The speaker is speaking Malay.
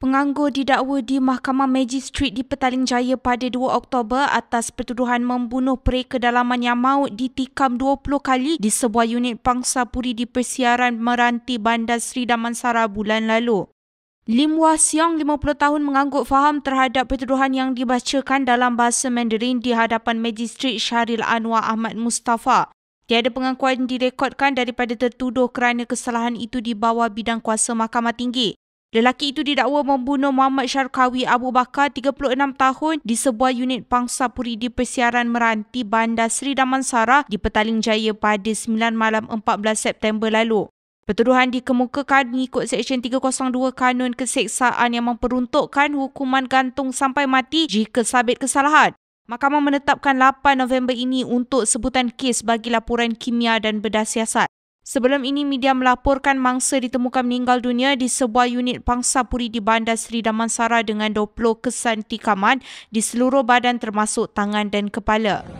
Penganggur didakwa di Mahkamah Magistrate di Petaling Jaya pada 2 Oktober atas pertuduhan membunuh pereka dalaman yang maut ditikam 20 kali di sebuah unit pangsa puri di persiaran Meranti Bandar Sri Damansara bulan lalu. Lim Hua Xiong, 50 tahun, mengangguk faham terhadap pertuduhan yang dibacakan dalam bahasa Mandarin di hadapan Magistrate Syaril Anwar Ahmad Mustafa. Tiada pengakuan direkodkan daripada tertuduh kerana kesalahan itu di bawah bidang kuasa mahkamah tinggi. Lelaki itu didakwa membunuh Muhammad Syarkawi Abu Bakar, 36 tahun, di sebuah unit pangsa puri di persiaran meranti Bandar Seri Damansara di Petaling Jaya pada 9 malam 14 September lalu. Pertuduhan dikemukakan mengikut Seksyen 302 Kanun Keseksaan yang memperuntukkan hukuman gantung sampai mati jika sabit kesalahan. Mahkamah menetapkan 8 November ini untuk sebutan kes bagi laporan kimia dan bedah siasat. Sebelum ini, media melaporkan mangsa ditemukan meninggal dunia di sebuah unit pangsa puri di Bandar Seri Damansara dengan 20 kesan tikaman di seluruh badan termasuk tangan dan kepala.